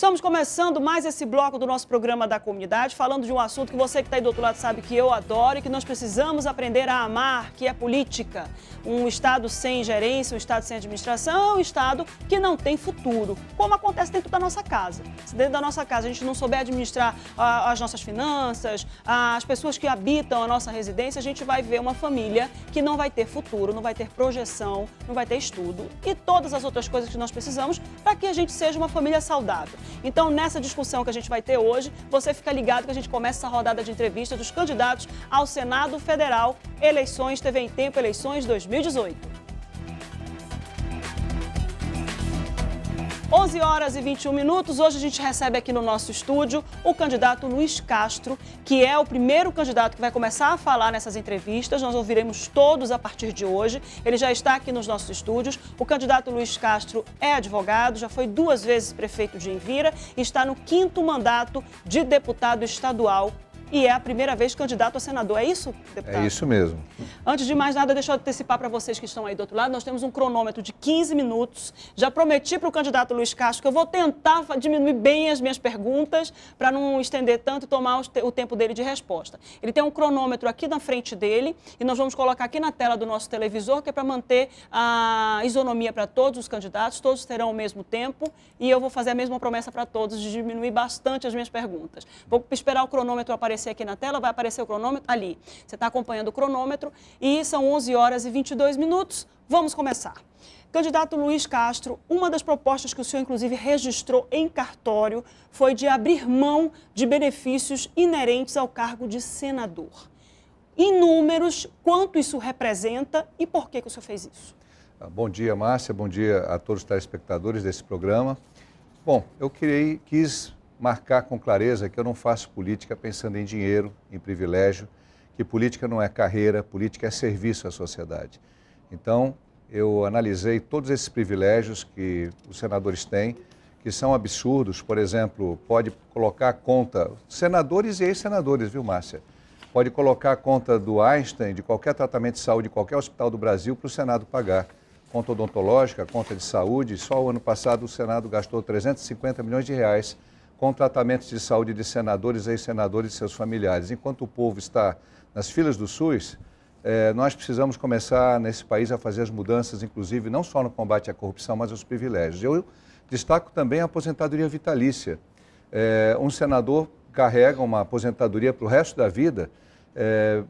Estamos começando mais esse bloco do nosso programa da comunidade, falando de um assunto que você que está aí do outro lado sabe que eu adoro e que nós precisamos aprender a amar, que é política. Um Estado sem gerência, um Estado sem administração é um Estado que não tem futuro, como acontece dentro da nossa casa. Se dentro da nossa casa a gente não souber administrar as nossas finanças, as pessoas que habitam a nossa residência, a gente vai ver uma família que não vai ter futuro, não vai ter projeção, não vai ter estudo e todas as outras coisas que nós precisamos para que a gente seja uma família saudável. Então, nessa discussão que a gente vai ter hoje, você fica ligado que a gente começa essa rodada de entrevista dos candidatos ao Senado Federal, eleições TV em Tempo, eleições 2018. 11 horas e 21 minutos. Hoje a gente recebe aqui no nosso estúdio o candidato Luiz Castro, que é o primeiro candidato que vai começar a falar nessas entrevistas. Nós ouviremos todos a partir de hoje. Ele já está aqui nos nossos estúdios. O candidato Luiz Castro é advogado, já foi duas vezes prefeito de Envira e está no quinto mandato de deputado estadual e é a primeira vez candidato a senador. É isso, deputado? É isso mesmo. Antes de mais nada, deixa eu antecipar para vocês que estão aí do outro lado, nós temos um cronômetro de 15 minutos. Já prometi para o candidato Luiz Castro que eu vou tentar diminuir bem as minhas perguntas para não estender tanto e tomar o tempo dele de resposta. Ele tem um cronômetro aqui na frente dele e nós vamos colocar aqui na tela do nosso televisor, que é para manter a isonomia para todos os candidatos, todos terão o mesmo tempo e eu vou fazer a mesma promessa para todos de diminuir bastante as minhas perguntas. Vou esperar o cronômetro aparecer aparecer aqui na tela, vai aparecer o cronômetro ali. Você está acompanhando o cronômetro e são 11 horas e 22 minutos. Vamos começar. Candidato Luiz Castro, uma das propostas que o senhor, inclusive, registrou em cartório foi de abrir mão de benefícios inerentes ao cargo de senador. Em números, quanto isso representa e por que, que o senhor fez isso? Ah, bom dia, Márcia. Bom dia a todos os telespectadores desse programa. Bom, eu criei, quis marcar com clareza que eu não faço política pensando em dinheiro, em privilégio, que política não é carreira, política é serviço à sociedade. Então, eu analisei todos esses privilégios que os senadores têm, que são absurdos. Por exemplo, pode colocar a conta, senadores e ex-senadores, viu, Márcia? Pode colocar a conta do Einstein, de qualquer tratamento de saúde, de qualquer hospital do Brasil, para o Senado pagar. Conta odontológica, conta de saúde. Só o ano passado o Senado gastou 350 milhões de reais com tratamentos de saúde de senadores, ex-senadores e seus familiares. Enquanto o povo está nas filas do SUS, eh, nós precisamos começar nesse país a fazer as mudanças, inclusive não só no combate à corrupção, mas aos privilégios. Eu destaco também a aposentadoria vitalícia. Eh, um senador carrega uma aposentadoria para o resto da vida, eh,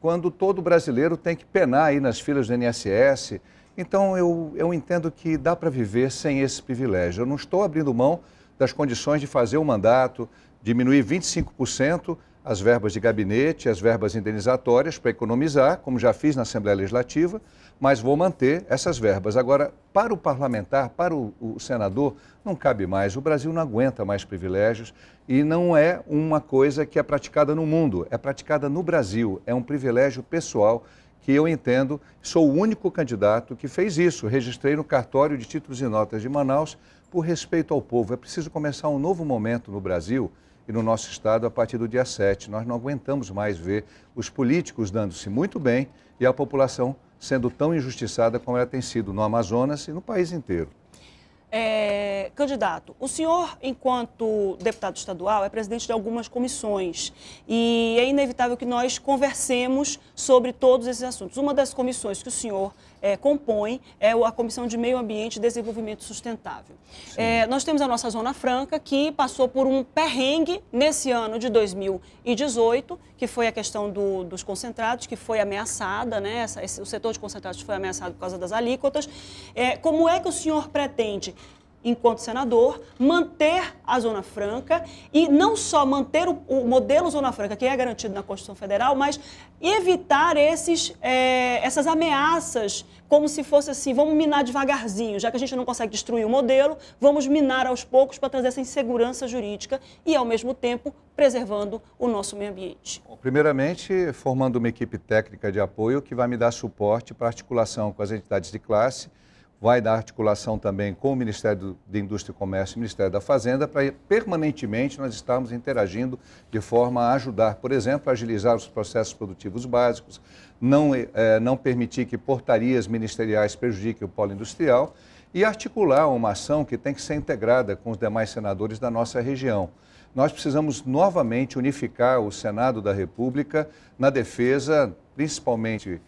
quando todo brasileiro tem que penar aí nas filas do INSS. Então, eu, eu entendo que dá para viver sem esse privilégio. Eu não estou abrindo mão das condições de fazer o mandato, diminuir 25% as verbas de gabinete, as verbas indenizatórias para economizar, como já fiz na Assembleia Legislativa, mas vou manter essas verbas. Agora, para o parlamentar, para o, o, senador, não cabe mais. O Brasil não aguenta mais privilégios e não é uma coisa que é praticada no mundo, é praticada no Brasil. É um privilégio pessoal que eu entendo, sou o único candidato que fez isso. Registrei no cartório de títulos e notas de Manaus por respeito ao povo. É preciso começar um novo momento no Brasil e no nosso Estado a partir do dia 7. Nós não aguentamos mais ver os políticos dando-se muito bem e a população sendo tão injustiçada como ela tem sido no Amazonas e no país inteiro. É, candidato, o senhor, enquanto deputado estadual, é presidente de algumas comissões e é inevitável que nós conversemos sobre todos esses assuntos. Uma das comissões que o senhor é, é, a Comissão de Meio Ambiente e Desenvolvimento Sustentável. É, nós temos a nossa Zona Franca, que passou por um perrengue nesse ano de 2018, que foi a questão do, dos concentrados, que foi ameaçada, né? Essa, esse, o setor de concentrados foi ameaçado por causa das alíquotas. É, como é que o senhor pretende enquanto senador, manter a Zona Franca e não só manter o, o, modelo Zona Franca, que é garantido na Constituição Federal, mas evitar esses, é, essas ameaças, como se fosse assim: vamos minar devagarzinho, já que a gente não consegue destruir o modelo, vamos minar aos poucos para trazer essa insegurança jurídica e, ao mesmo tempo, preservando o nosso meio ambiente. Primeiramente, formando uma equipe técnica de apoio que vai me dar suporte para articulação com as entidades de classe vai dar articulação também com o Ministério de Indústria e Comércio e o Ministério da Fazenda para permanentemente nós estarmos interagindo de forma a ajudar, por exemplo, a agilizar os processos produtivos básicos, não, é, não permitir que portarias ministeriais prejudiquem o polo industrial e articular uma ação que tem que ser integrada com os demais senadores da nossa região. Nós precisamos novamente unificar o Senado da República na defesa, principalmente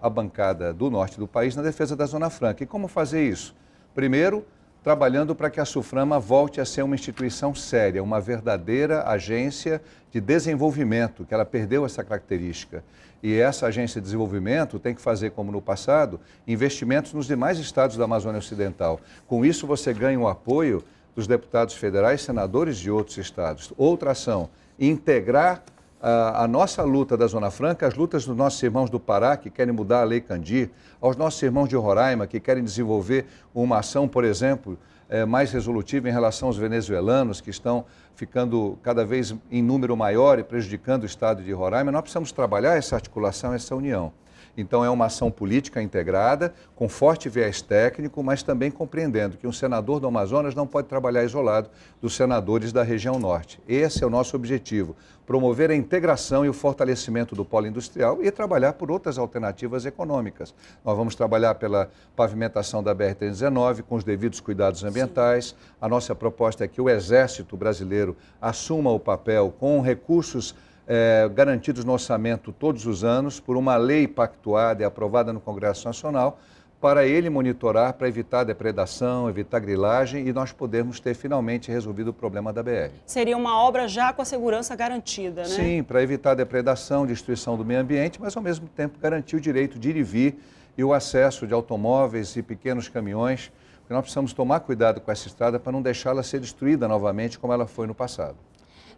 a bancada do norte do país na defesa da Zona Franca. E como fazer isso? Primeiro, trabalhando para que a SUFRAMA volte a ser uma instituição séria, uma verdadeira agência de desenvolvimento, que ela perdeu essa característica. E essa agência de desenvolvimento tem que fazer, como no passado, investimentos nos demais estados da Amazônia Ocidental. Com isso, você ganha o apoio dos deputados federais, senadores de outros estados. Outra ação, integrar ah, a, nossa luta da Zona Franca, as lutas dos nossos irmãos do Pará, que querem mudar a Lei Candir, aos nossos irmãos de Roraima, que querem desenvolver uma ação, por exemplo, é, mais resolutiva em relação aos venezuelanos, que estão ficando cada vez em número maior e prejudicando o Estado de Roraima, nós precisamos trabalhar essa articulação, essa união. Então, é uma ação política integrada, com forte viés técnico, mas também compreendendo que um senador do Amazonas não pode trabalhar isolado dos senadores da região norte. Esse é o nosso objetivo: promover a integração e o fortalecimento do polo industrial e trabalhar por outras alternativas econômicas. Nós vamos trabalhar pela pavimentação da BR-319, com os devidos cuidados ambientais. Sim. A nossa proposta é que o Exército Brasileiro assuma o papel com recursos é, garantidos no orçamento todos os anos por uma lei pactuada e aprovada no Congresso Nacional para ele monitorar, para evitar depredação, evitar grilagem e nós podermos ter finalmente resolvido o problema da BR. Seria uma obra já com a segurança garantida, né? Sim, para evitar depredação, destruição do meio ambiente, mas ao mesmo tempo garantir o direito de ir e vir e o acesso de automóveis e pequenos caminhões. Porque nós precisamos tomar cuidado com essa estrada para não deixá-la ser destruída novamente como ela foi no passado.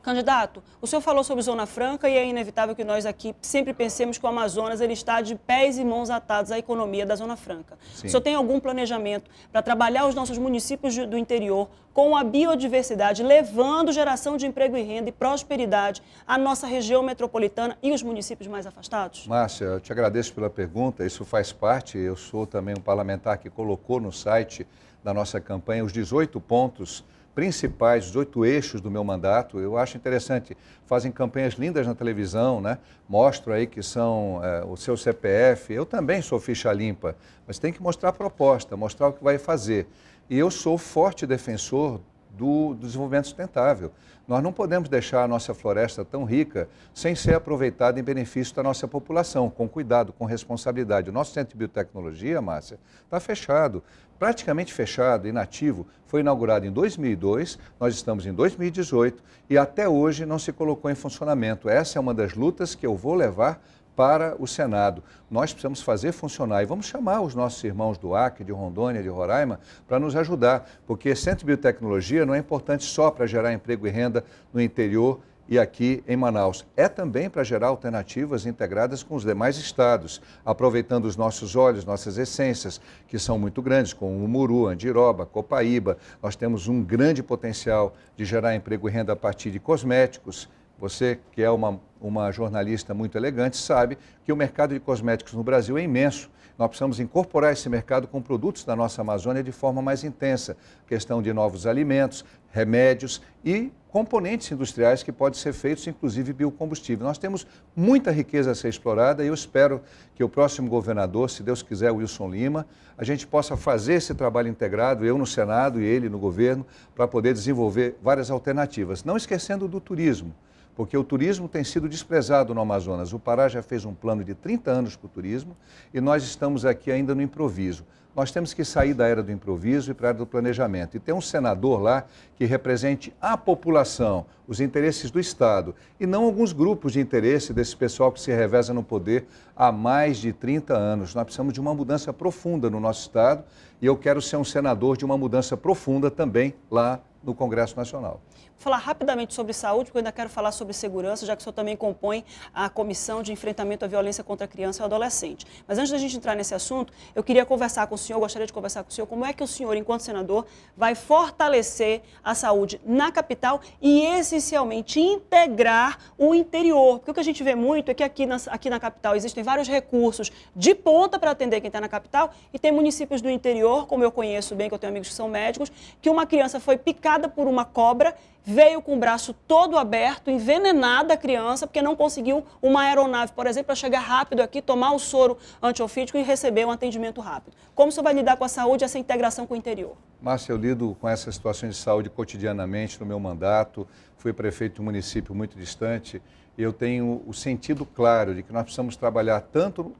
Candidato, o senhor falou sobre Zona Franca e é inevitável que nós aqui sempre pensemos que o Amazonas ele está de pés e mãos atados à economia da Zona Franca. Sim. O senhor tem algum planejamento para trabalhar os nossos municípios do interior com a biodiversidade, levando geração de emprego e renda e prosperidade à nossa região metropolitana e os municípios mais afastados? Márcia, eu te agradeço pela pergunta. Isso faz parte. Eu sou também um parlamentar que colocou no site da nossa campanha os 18 pontos principais, os oito eixos do meu mandato. Eu acho interessante, fazem campanhas lindas na televisão, né? mostram aí que são é, o seu CPF. Eu também sou ficha limpa, mas tem que mostrar a proposta, mostrar o que vai fazer. E eu sou forte defensor do, do desenvolvimento sustentável. Nós não podemos deixar a nossa floresta tão rica sem ser aproveitada em benefício da nossa população, com cuidado, com responsabilidade. O nosso Centro de Biotecnologia, Márcia, está fechado, praticamente fechado, inativo. Foi inaugurado em 2002, nós estamos em 2018 e até hoje não se colocou em funcionamento. Essa é uma das lutas que eu vou levar para o Senado. Nós precisamos fazer funcionar e vamos chamar os nossos irmãos do Acre, de Rondônia, de Roraima, para nos ajudar, porque centro de biotecnologia não é importante só para gerar emprego e renda no interior e aqui em Manaus. É também para gerar alternativas integradas com os demais estados, aproveitando os nossos olhos, nossas essências, que são muito grandes, como Muru, Andiroba, Copaíba. Nós temos um grande potencial de gerar emprego e renda a partir de cosméticos, você, que é uma, uma jornalista muito elegante, sabe que o mercado de cosméticos no Brasil é imenso. Nós precisamos incorporar esse mercado com produtos da nossa Amazônia de forma mais intensa. Questão de novos alimentos, remédios e componentes industriais que podem ser feitos, inclusive biocombustível. Nós temos muita riqueza a ser explorada e eu espero que o próximo governador, se Deus quiser, Wilson Lima, a gente possa fazer esse trabalho integrado, eu no Senado e ele no governo, para poder desenvolver várias alternativas. Não esquecendo do turismo porque o turismo tem sido desprezado no Amazonas. O Pará já fez um plano de 30 anos para o turismo e nós estamos aqui ainda no improviso. Nós temos que sair da era do improviso e para a era do planejamento. E ter um senador lá que represente a população, os interesses do Estado, e não alguns grupos de interesse desse pessoal que se reveza no poder há mais de 30 anos. Nós precisamos de uma mudança profunda no nosso Estado e eu quero ser um senador de uma mudança profunda também lá no Congresso Nacional. Vou falar rapidamente sobre saúde, porque eu ainda quero falar sobre segurança, já que o senhor também compõe a Comissão de Enfrentamento à Violência contra a Criança e o Adolescente. Mas antes da gente entrar nesse assunto, eu queria conversar com o senhor, gostaria de conversar com o senhor, como é que o senhor, enquanto senador, vai fortalecer a saúde na capital e, essencialmente, integrar o interior. Porque o que a gente vê muito é que aqui na, aqui na capital existem vários recursos de ponta para atender quem está na capital e tem municípios do interior, como eu conheço bem, que eu tenho amigos que são médicos, que uma criança foi picada picada por uma cobra, veio com o braço todo aberto, envenenada a criança, porque não conseguiu uma aeronave, por exemplo, para chegar rápido aqui, tomar o soro antiofídico e receber um atendimento rápido. Como você vai lidar com a saúde e essa integração com o interior? Márcia, eu lido com essas situações de saúde cotidianamente no meu mandato, fui prefeito de um município muito distante, eu tenho o sentido claro de que nós precisamos trabalhar tanto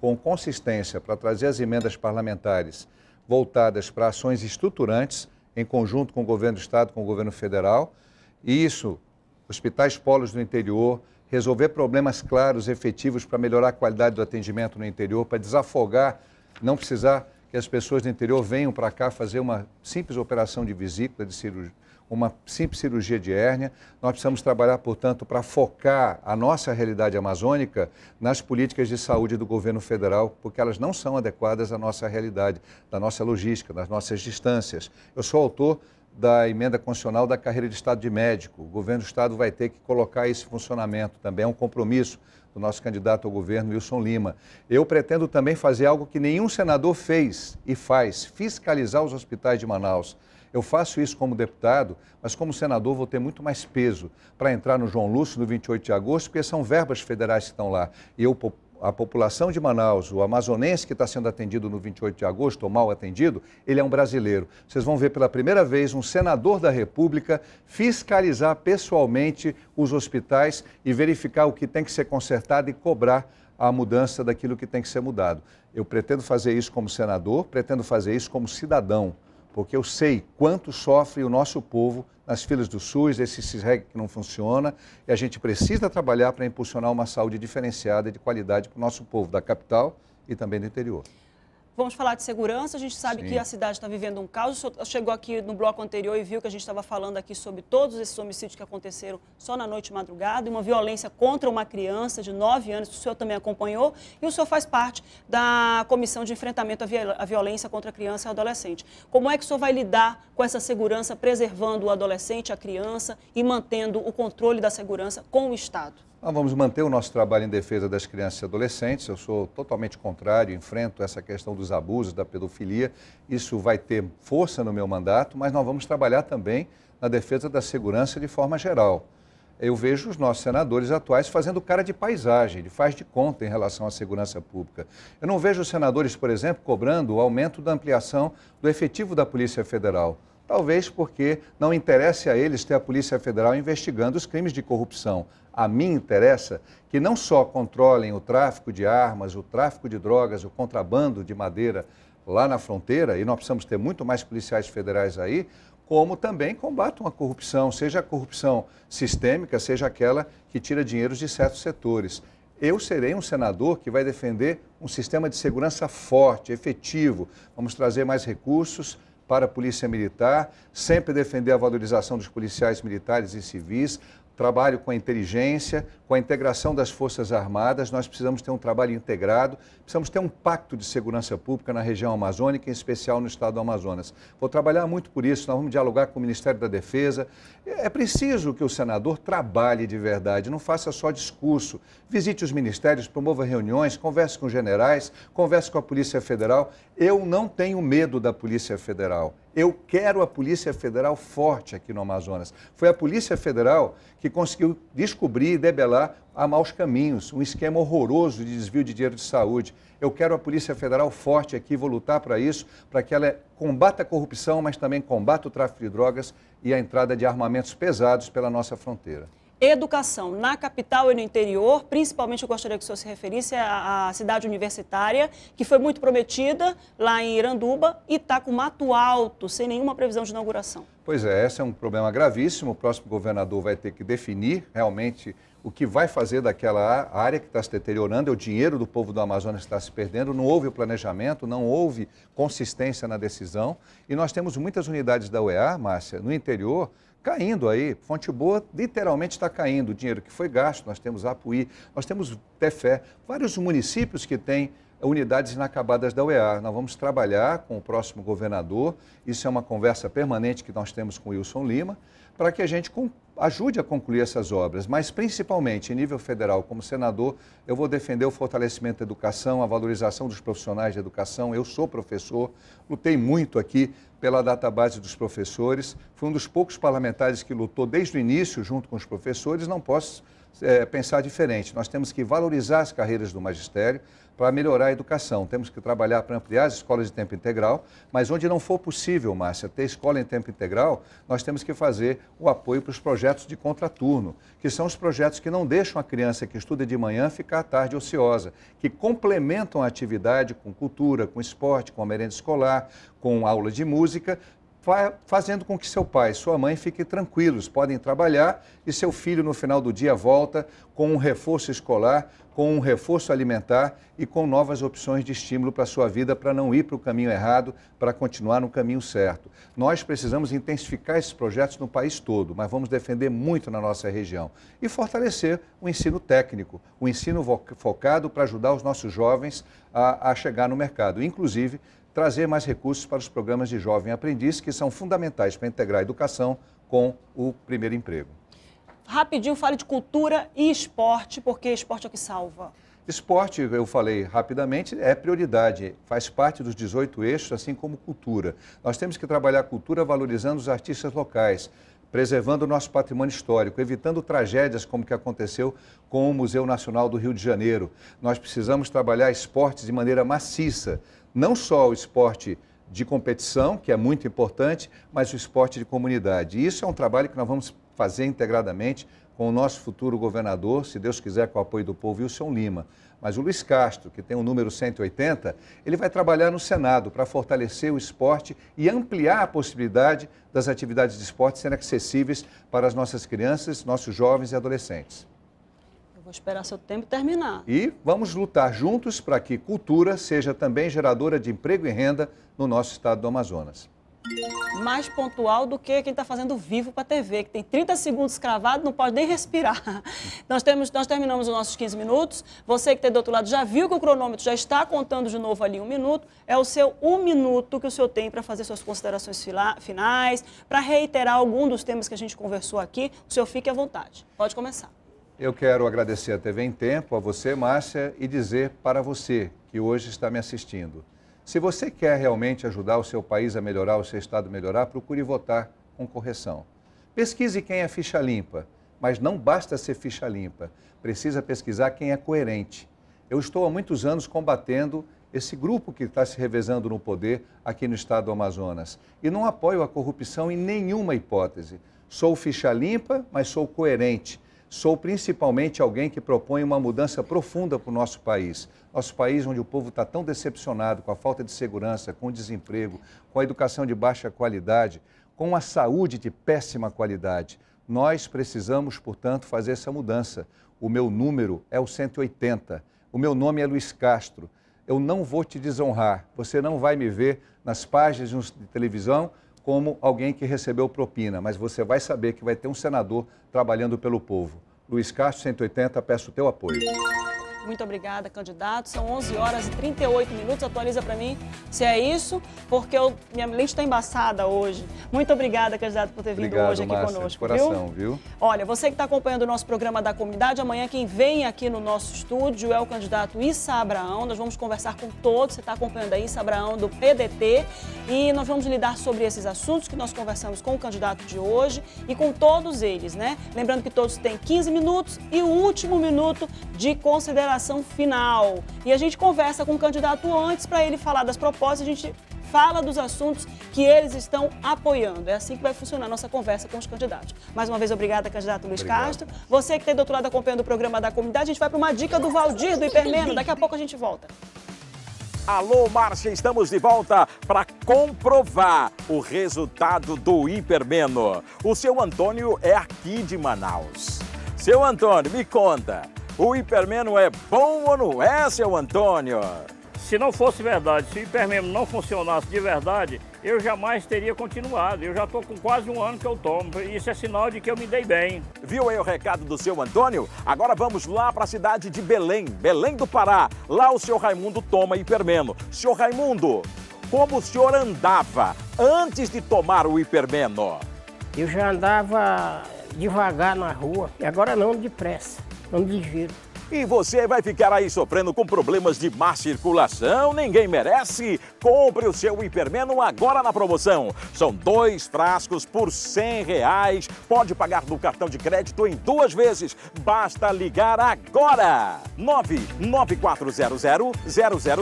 com consistência para trazer as emendas parlamentares voltadas para ações estruturantes, em conjunto com o governo do Estado, com o governo federal. E isso, hospitais polos do interior, resolver problemas claros, efetivos, para melhorar a qualidade do atendimento no interior, para desafogar, não precisar que as pessoas do interior venham para cá fazer uma simples operação de vesícula, de cirurgia, uma simples cirurgia de hérnia. Nós precisamos trabalhar, portanto, para focar a nossa realidade amazônica nas políticas de saúde do governo federal, porque elas não são adequadas à nossa realidade, da nossa logística, das nossas distâncias. Eu sou autor da emenda constitucional da carreira de Estado de médico. O governo do Estado vai ter que colocar esse funcionamento também, é um compromisso do nosso candidato ao governo, Wilson Lima. Eu pretendo também fazer algo que nenhum senador fez e faz: fiscalizar os hospitais de Manaus. Eu faço isso como deputado, mas como senador vou ter muito mais peso para entrar no João Lúcio no 28 de agosto, porque são verbas federais que estão lá. E eu a população de Manaus, o amazonense que está sendo atendido no 28 de agosto, ou mal atendido, ele é um brasileiro. Vocês vão ver pela primeira vez um senador da República fiscalizar pessoalmente os hospitais e verificar o que tem que ser consertado e cobrar a mudança daquilo que tem que ser mudado. Eu pretendo fazer isso como senador, pretendo fazer isso como cidadão porque eu sei quanto sofre o nosso povo nas filas do SUS, esse CISREG que não funciona, e a gente precisa trabalhar para impulsionar uma saúde diferenciada e de qualidade para o nosso povo da capital e também do interior. Vamos falar de segurança. A gente sabe Sim. que a cidade está vivendo um caos. O senhor chegou aqui no bloco anterior e viu que a gente estava falando aqui sobre todos esses homicídios que aconteceram só na noite e madrugada, uma violência contra uma criança de 9 anos, que o senhor também acompanhou, e o senhor faz parte da Comissão de Enfrentamento à Violência contra a Criança e o Adolescente. Como é que o senhor vai lidar com essa segurança, preservando o adolescente, a criança e mantendo o controle da segurança com o Estado? Nós vamos manter o nosso trabalho em defesa das crianças e adolescentes. Eu sou totalmente contrário, enfrento essa questão dos abusos, da pedofilia. Isso vai ter força no meu mandato, mas nós vamos trabalhar também na defesa da segurança de forma geral. Eu vejo os nossos senadores atuais fazendo cara de paisagem, de faz de conta em relação à segurança pública. Eu não vejo os senadores, por exemplo, cobrando o aumento da ampliação do efetivo da Polícia Federal. Talvez porque não interesse a eles ter a Polícia Federal investigando os crimes de corrupção. A mim interessa que não só controlem o tráfico de armas, o tráfico de drogas, o contrabando de madeira lá na fronteira, e nós precisamos ter muito mais policiais federais aí, como também combatam a corrupção, seja a corrupção sistêmica, seja aquela que tira dinheiro de certos setores. Eu serei um senador que vai defender um sistema de segurança forte, efetivo. Vamos trazer mais recursos, para a Polícia Militar, sempre defender a valorização dos policiais militares e civis, trabalho com a inteligência, com a integração das Forças Armadas. Nós precisamos ter um trabalho integrado, precisamos ter um pacto de segurança pública na região amazônica, em especial no estado do Amazonas. Vou trabalhar muito por isso, nós vamos dialogar com o Ministério da Defesa. É preciso que o senador trabalhe de verdade, não faça só discurso. Visite os ministérios, promova reuniões, converse com generais, converse com a Polícia Federal. Eu não tenho medo da Polícia Federal. Eu quero a Polícia Federal forte aqui no Amazonas. Foi a Polícia Federal que conseguiu descobrir e debelar a maus caminhos, um esquema horroroso de desvio de dinheiro de saúde. Eu quero a Polícia Federal forte aqui, vou lutar para isso, para que ela combata a corrupção, mas também combata o tráfico de drogas e a entrada de armamentos pesados pela nossa fronteira educação na capital e no interior, principalmente eu gostaria que o senhor se referisse à, à cidade universitária, que foi muito prometida lá em Iranduba e está com mato alto, sem nenhuma previsão de inauguração. Pois é, esse é um problema gravíssimo. O próximo governador vai ter que definir realmente o que vai fazer daquela área que está se deteriorando é o dinheiro do povo do Amazonas que está se perdendo. Não houve o planejamento, não houve consistência na decisão. E nós temos muitas unidades da UEA, Márcia, no interior, caindo aí. Fonte Boa literalmente está caindo. O dinheiro que foi gasto, nós temos Apuí, nós temos Tefé, vários municípios que têm unidades inacabadas da UEA. Nós vamos trabalhar com o próximo governador, isso é uma conversa permanente que nós temos com Wilson Lima, para que a gente ajude a concluir essas obras, mas principalmente em nível federal, como senador, eu vou defender o fortalecimento da educação, a valorização dos profissionais de educação. Eu sou professor, lutei muito aqui pela database dos professores, fui um dos poucos parlamentares que lutou desde o início junto com os professores, não posso é, pensar diferente. Nós temos que valorizar as carreiras do magistério para melhorar a educação. Temos que trabalhar para ampliar as escolas de tempo integral, mas onde não for possível, Márcia, ter escola em tempo integral, nós temos que fazer o apoio para os projetos de contraturno, que são os projetos que não deixam a criança que estuda de manhã ficar à tarde ociosa, que complementam a atividade com cultura, com esporte, com a merenda escolar, com aula de música, fazendo com que seu pai e sua mãe fiquem tranquilos, podem trabalhar e seu filho no final do dia volta com um reforço escolar, com um reforço alimentar e com novas opções de estímulo para a sua vida, para não ir para o caminho errado, para continuar no caminho certo. Nós precisamos intensificar esses projetos no país todo, mas vamos defender muito na nossa região e fortalecer o ensino técnico, o ensino focado para ajudar os nossos jovens a, a chegar no mercado, inclusive trazer mais recursos para os programas de jovem aprendiz, que são fundamentais para integrar a educação com o primeiro emprego. Rapidinho, fale de cultura e esporte, porque esporte é o que salva. Esporte, eu falei rapidamente, é prioridade, faz parte dos 18 eixos, assim como cultura. Nós temos que trabalhar a cultura valorizando os artistas locais, preservando o nosso patrimônio histórico, evitando tragédias como que aconteceu com o Museu Nacional do Rio de Janeiro. Nós precisamos trabalhar esportes de maneira maciça, não só o esporte de competição, que é muito importante, mas o esporte de comunidade. E isso é um trabalho que nós vamos fazer integradamente com o nosso futuro governador, se Deus quiser, com o apoio do povo, Wilson Lima. Mas o Luiz Castro, que tem o número 180, ele vai trabalhar no Senado para fortalecer o esporte e ampliar a possibilidade das atividades de esporte serem acessíveis para as nossas crianças, nossos jovens e adolescentes esperar seu tempo terminar. E vamos lutar juntos para que cultura seja também geradora de emprego e renda no nosso estado do Amazonas. Mais pontual do que quem está fazendo vivo para a TV, que tem 30 segundos cravado, não pode nem respirar. Nós, temos, nós terminamos os nossos 15 minutos. Você que está do outro lado já viu que o cronômetro já está contando de novo ali um minuto. É o seu um minuto que o senhor tem para fazer suas considerações finais, para reiterar algum dos temas que a gente conversou aqui. O senhor fique à vontade. Pode começar. Eu quero agradecer a TV em Tempo, a você, Márcia, e dizer para você que hoje está me assistindo. Se você quer realmente ajudar o seu país a melhorar, o seu estado a melhorar, procure votar com correção. Pesquise quem é ficha limpa, mas não basta ser ficha limpa, precisa pesquisar quem é coerente. Eu estou há muitos anos combatendo esse grupo que está se revezando no poder aqui no estado do Amazonas e não apoio a corrupção em nenhuma hipótese. Sou ficha limpa, mas sou coerente Sou principalmente alguém que propõe uma mudança profunda para o nosso país. Nosso país, onde o povo está tão decepcionado com a falta de segurança, com o desemprego, com a educação de baixa qualidade, com a saúde de péssima qualidade. Nós precisamos, portanto, fazer essa mudança. O meu número é o 180. O meu nome é Luiz Castro. Eu não vou te desonrar. Você não vai me ver nas páginas de televisão como alguém que recebeu propina, mas você vai saber que vai ter um senador trabalhando pelo povo. Luiz Castro 180, peço o teu apoio. Muito obrigada, candidato. São 11 horas e 38 minutos. Atualiza para mim se é isso, porque eu, minha lente está embaçada hoje. Muito obrigada, candidato, por ter vindo Obrigado, hoje aqui Márcia, conosco. De coração, viu? viu? Olha, você que está acompanhando o nosso programa da comunidade, amanhã quem vem aqui no nosso estúdio é o candidato Issa Abraão. Nós vamos conversar com todos. Você está acompanhando a Issa Abraão do PDT e nós vamos lidar sobre esses assuntos que nós conversamos com o candidato de hoje e com todos eles, né? Lembrando que todos têm 15 minutos e o último minuto de consideração final. E a gente conversa com o candidato antes para ele falar das propostas, a gente fala dos assuntos que eles estão apoiando. É assim que vai funcionar a nossa conversa com os candidatos. Mais uma vez, obrigada, candidato Luiz Obrigado. Castro. Você que tem tá doutorado acompanhando o programa da comunidade, a gente vai para uma dica do Valdir, do Hipermeno. Daqui a pouco a gente volta. Alô, Márcia, estamos de volta para comprovar o resultado do Hipermeno. O seu Antônio é aqui de Manaus. Seu Antônio, me conta, o hipermeno é bom ou não é, seu Antônio? Se não fosse verdade, se o hipermeno não funcionasse de verdade, eu jamais teria continuado. Eu já estou com quase um ano que eu tomo. Isso é sinal de que eu me dei bem. Viu aí o recado do seu Antônio? Agora vamos lá para a cidade de Belém, Belém do Pará. Lá o seu Raimundo toma hipermeno. Senhor Raimundo, como o senhor andava antes de tomar o hipermeno? Eu já andava devagar na rua, e agora não depressa de E você vai ficar aí sofrendo com problemas de má circulação? Ninguém merece? Compre o seu Hipermeno agora na promoção. São dois frascos por 100 reais. Pode pagar no cartão de crédito em duas vezes. Basta ligar agora. 99400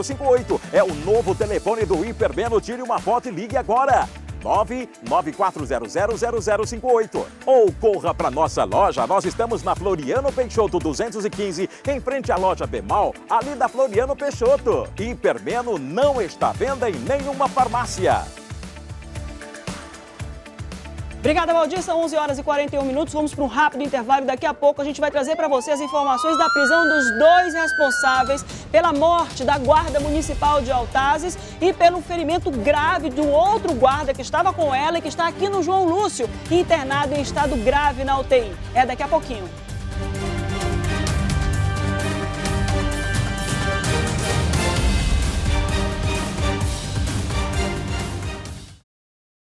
0058 é o novo telefone do Hipermeno. Tire uma foto e ligue agora. 994000058 ou corra para nossa loja. Nós estamos na Floriano Peixoto 215, em frente à loja Bemal, ali da Floriano Peixoto. Hipermeno não está à venda em nenhuma farmácia. Obrigada, Valdir. São 11 horas e 41 minutos. Vamos para um rápido intervalo. Daqui a pouco a gente vai trazer para você as informações da prisão dos dois responsáveis pela morte da guarda municipal de Altazes e pelo ferimento grave do outro guarda que estava com ela e que está aqui no João Lúcio, internado em estado grave na UTI. É daqui a pouquinho.